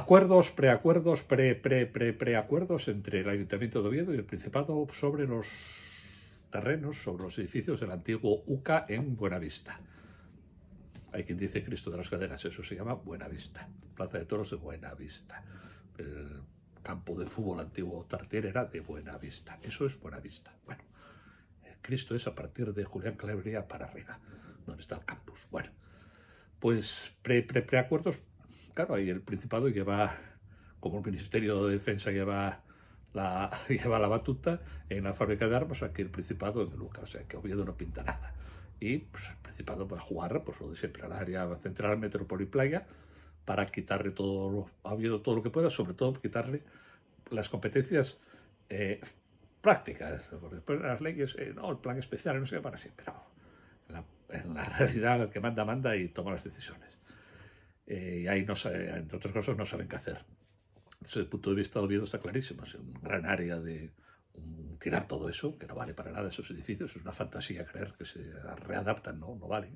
acuerdos, preacuerdos, pre, pre, preacuerdos entre el Ayuntamiento de Oviedo y el Principado sobre los terrenos, sobre los edificios del antiguo UCA en Buenavista. Hay quien dice Cristo de las Cadenas, eso se llama Buenavista, Plaza de Toros de Buenavista. El campo de fútbol antiguo Tartier era de Buenavista, eso es Buenavista. Bueno, eh, Cristo es a partir de Julián Calebria para arriba, donde está el campus. Bueno, pues pre, pre, preacuerdos, claro, ahí el Principado lleva, como el Ministerio de Defensa lleva la, lleva la batuta, en la fábrica de armas aquí el Principado de Luca, o sea que Oviedo no pinta nada. Y pues, el Principado va a jugar, pues lo de siempre, al área central, metrópoli playa, para quitarle todo, a Oviedo todo lo que pueda, sobre todo quitarle las competencias eh, prácticas, porque después las leyes, eh, no, el plan especial, no sé qué, para siempre, pero la, en la realidad el que manda, manda y toma las decisiones y eh, ahí, no entre otras cosas, no saben qué hacer. Desde el punto de vista de Oviedo está clarísimo, es un gran área de tirar todo eso, que no vale para nada esos edificios, es una fantasía creer que se readaptan, no, no vale.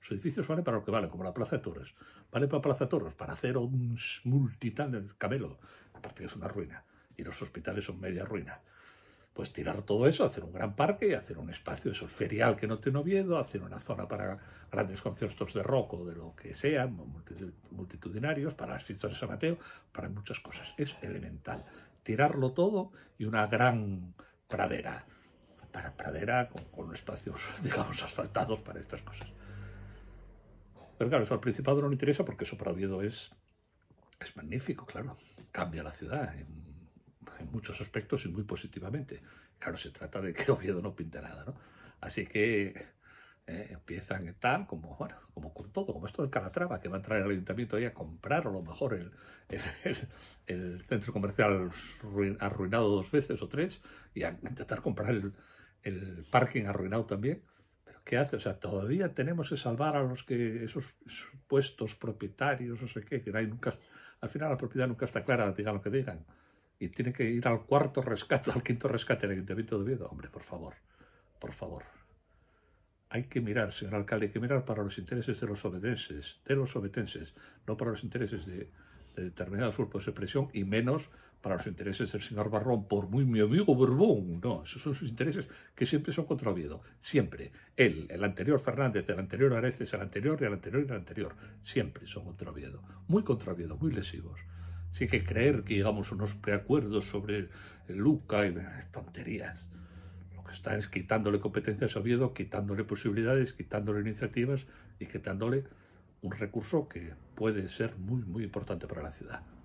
Los edificios valen para lo que valen, como la Plaza de Toros. Vale para Plaza de Toros, para hacer un multitán el camelo, aparte que es una ruina, y los hospitales son media ruina pues tirar todo eso, hacer un gran parque, hacer un espacio, eso ferial que no tiene Oviedo, hacer una zona para grandes conciertos de rock o de lo que sea, multitudinarios, para las fiestas de San Mateo, para muchas cosas. Es elemental. Tirarlo todo y una gran pradera, para pradera con, espacios, digamos, asfaltados para estas cosas. Pero claro, eso al Principado no le interesa porque eso para Oviedo es, es magnífico, claro. Cambia la ciudad en muchos aspectos y muy positivamente. Claro, se trata de que Oviedo no pinta nada, ¿no? Así que eh, empiezan tal, como, bueno, como con todo, como esto del Calatrava, que va a entrar el ayuntamiento ahí a comprar a lo mejor el, el, centro comercial arruinado dos veces o tres y a intentar comprar el parking arruinado también. pero ¿qué hace? O sea, todavía tenemos que salvar a los que esos supuestos propietarios, no sé qué, que nunca, al final la propiedad nunca está clara, digan lo que digan y tiene que ir al cuarto rescate, al quinto rescate del Ayuntamiento de Oviedo. Hombre, por favor, por favor. Hay que mirar, señor alcalde, hay que mirar para los intereses de los obetenses, de los obetenses, no para los intereses de, determinados grupos de presión y menos para los intereses del señor Barrón, por muy mi amigo Burbón, No, esos son sus intereses que siempre son contra siempre. Él, el anterior Fernández, el anterior Areces, el anterior y el anterior y el anterior, siempre son contra Oviedo. Muy contra muy lesivos. Sí que creer que llegamos unos preacuerdos sobre Luca y tonterías. Lo que está es quitándole competencias a Oviedo, quitándole posibilidades, quitándole iniciativas y quitándole un recurso que puede ser muy, muy importante para la ciudad.